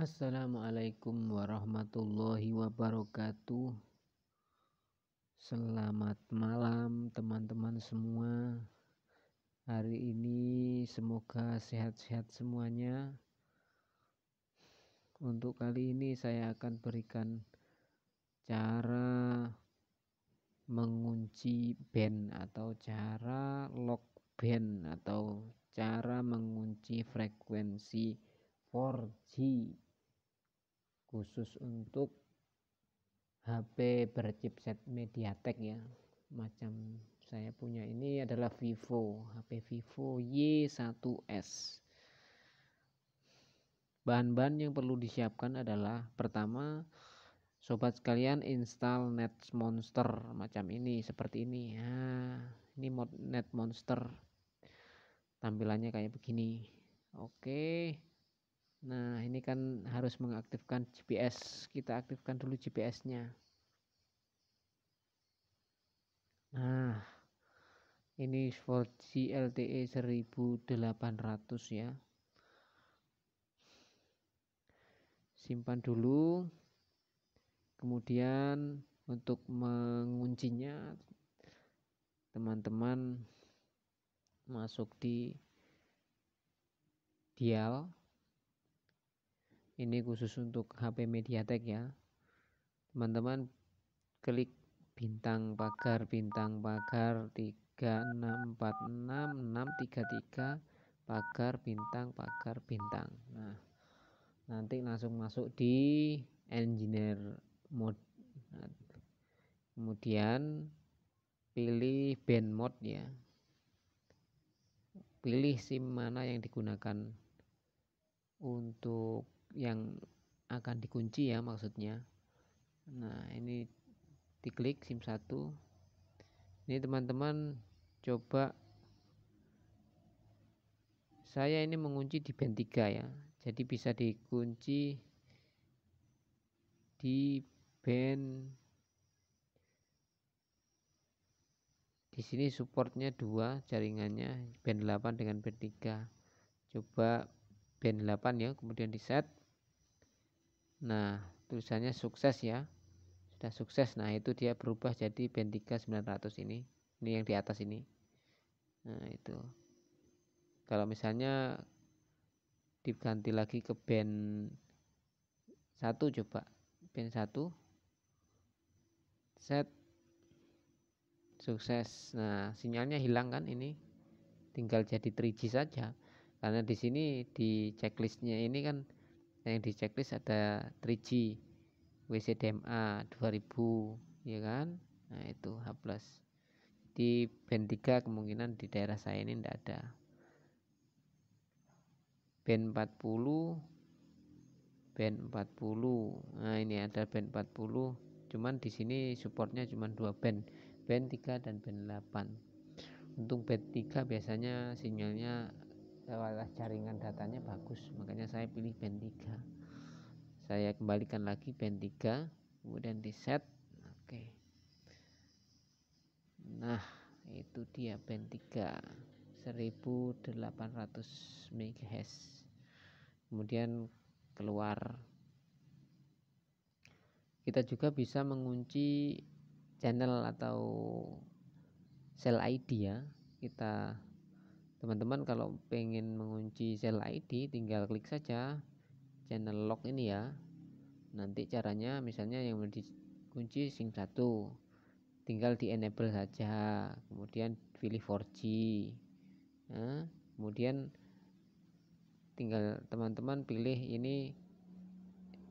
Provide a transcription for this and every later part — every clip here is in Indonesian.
Assalamualaikum warahmatullahi wabarakatuh. Selamat malam, teman-teman semua. Hari ini semoga sehat-sehat semuanya. Untuk kali ini, saya akan berikan cara mengunci band atau cara lock band atau cara mengunci frekuensi 4G khusus untuk HP berchipset Mediatek ya macam saya punya ini adalah Vivo HP Vivo Y1S bahan-bahan yang perlu disiapkan adalah pertama sobat sekalian install net monster macam ini seperti ini ya, ini mod net monster tampilannya kayak begini oke okay. Nah, ini kan harus mengaktifkan GPS. Kita aktifkan dulu GPS-nya. Nah, ini 4G LTE 1800 ya. Simpan dulu. Kemudian untuk menguncinya teman-teman masuk di dial ini khusus untuk HP Mediatek ya teman-teman klik bintang pagar bintang pagar 3646633 pagar bintang pagar bintang nah nanti langsung masuk di engineer mode nah, kemudian pilih band mode ya pilih SIM mana yang digunakan untuk yang akan dikunci ya maksudnya nah ini diklik SIM 1 ini teman-teman coba saya ini mengunci di band 3 ya jadi bisa dikunci di band di sini supportnya dua jaringannya band 8 dengan band 3 coba band 8 ya kemudian di set Nah, tulisannya sukses ya. Sudah sukses. Nah, itu dia berubah jadi band 3900 ini. Ini yang di atas ini. Nah, itu. Kalau misalnya diganti lagi ke band 1 coba. Band 1 set sukses. Nah, sinyalnya hilang kan ini. Tinggal jadi 3G saja. Karena di sini di checklistnya ini kan yang di checklist ada 3G WCDMA 2000 ya kan nah itu H plus di band 3 kemungkinan di daerah saya ini tidak ada band 40 band 40 nah ini ada band 40 cuman di sini supportnya cuma dua band band 3 dan band 8 untung band 3 biasanya sinyalnya kualitas jaringan datanya bagus makanya saya pilih band 3 saya kembalikan lagi band 3 kemudian di set oke nah itu dia band 3 1800 MHz kemudian keluar kita juga bisa mengunci channel atau cell ID ya kita teman-teman kalau pengen mengunci sel ID tinggal klik saja channel lock ini ya nanti caranya misalnya yang mengunci dikunci SIM 1 tinggal di enable saja kemudian pilih 4G nah, kemudian tinggal teman-teman pilih ini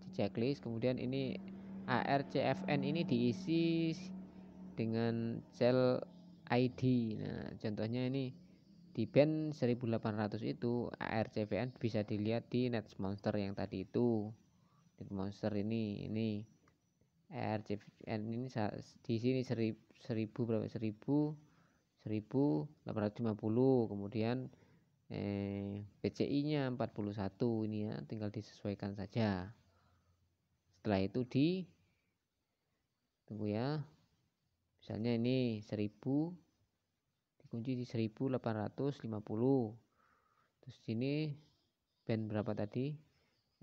di checklist kemudian ini ARCFN ini diisi dengan sel ID nah contohnya ini di band 1800 itu ARCVN bisa dilihat di Net Monster yang tadi itu Net Monster ini ini ARCVN ini di sini 1000 berapa 1000 1850 kemudian eh, PCI nya 41 ini ya tinggal disesuaikan saja setelah itu di tunggu ya misalnya ini 1000 kunci di 1850 terus sini band berapa tadi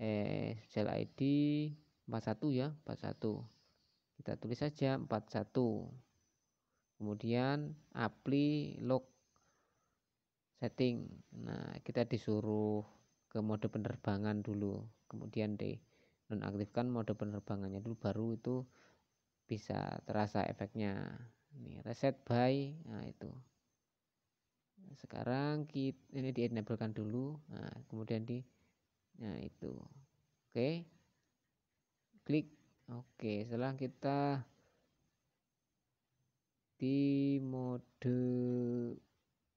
eh cell ID 41 ya 41 kita tulis saja 41 kemudian apply lock setting nah kita disuruh ke mode penerbangan dulu kemudian di nonaktifkan mode penerbangannya dulu baru itu bisa terasa efeknya ini reset by nah itu sekarang kita, ini di enablekan dulu nah, kemudian di nah itu oke okay. klik oke okay. setelah kita di mode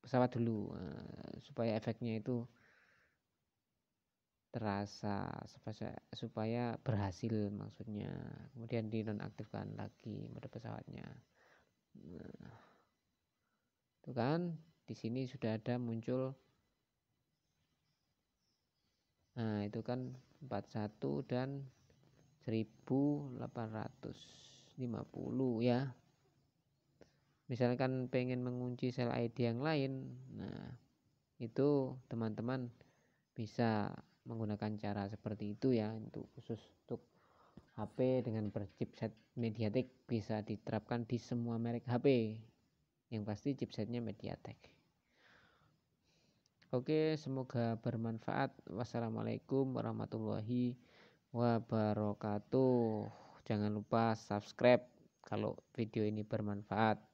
pesawat dulu uh, supaya efeknya itu terasa supaya supaya berhasil maksudnya kemudian di nonaktifkan lagi mode pesawatnya uh, itu kan di sini sudah ada muncul nah itu kan 41 dan 1850 ya misalkan pengen mengunci sel ID yang lain nah itu teman-teman bisa menggunakan cara seperti itu ya untuk khusus untuk HP dengan berchipset Mediatek bisa diterapkan di semua merek HP yang pasti chipsetnya Mediatek Oke, semoga bermanfaat. Wassalamualaikum warahmatullahi wabarakatuh. Jangan lupa subscribe kalau video ini bermanfaat.